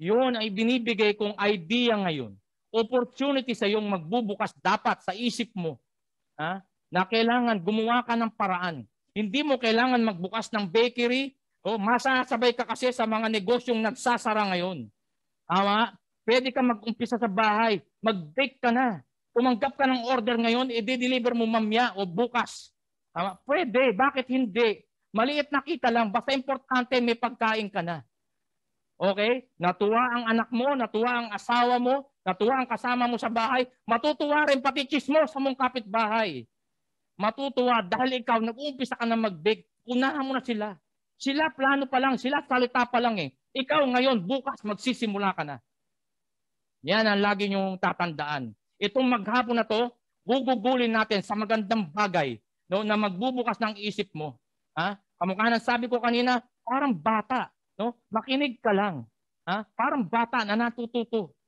Yun ay binibigay kong idea ngayon. Opportunity sa iyong magbubukas dapat sa isip mo ha? na kailangan gumawa ka ng paraan. Hindi mo kailangan magbukas ng bakery o oh, masasabay ka kasi sa mga negosyong nagsasara ngayon. Tama? Pwede ka mag-umpisa sa bahay. Mag-bake ka na. Tumanggap ka ng order ngayon, i-deliver mo mamya o bukas. Tama? Pwede. Bakit hindi? Maliit na kita lang. Basta importante may pagkain ka na. Okay? Natuwa ang anak mo, natuwa ang asawa mo, natuwa ang kasama mo sa bahay, matutuwa rin pati chismo sa mong kapitbahay. Matutuwa dahil ikaw nag umpisa ka na mag bake unahan mo na sila. Sila plano pa lang, sila salita pa lang eh. Ikaw ngayon, bukas magsisimula ka na. Yan ang lagi niyong tatandaan. Itong maghapon na to, gugugulin natin sa magandang bagay no, na magbubukas ng isip mo. Ha? Kamukha ng sabi ko kanina, parang bata No? Makinig ka lang. Ha? Parang bata na natututo.